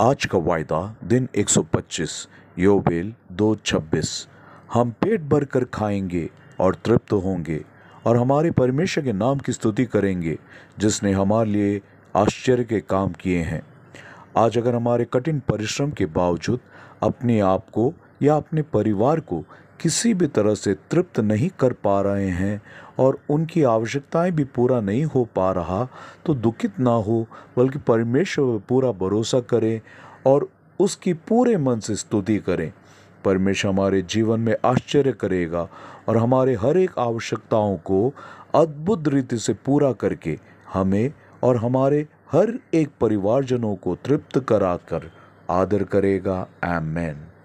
आज का वायदा दिन 125 योबेल 226 हम पेट भर कर खाएंगे और तृप्त होंगे और हमारे परमेश्वर के नाम की स्तुति करेंगे जिसने हमारे लिए आश्चर्य के काम किए हैं आज अगर हमारे कठिन परिश्रम के बावजूद अपने आप को या अपने परिवार को किसी भी तरह से तृप्त नहीं कर पा रहे हैं और उनकी आवश्यकताएं भी पूरा नहीं हो पा रहा तो दुखित ना हो बल्कि परमेश्वर पर पूरा भरोसा करें और उसकी पूरे मन से स्तुति करें परमेश्वर हमारे जीवन में आश्चर्य करेगा और हमारे हर एक आवश्यकताओं को अद्भुत रीति से पूरा करके हमें और हमारे हर एक परिवारजनों को तृप्त करा कर आदर करेगा एम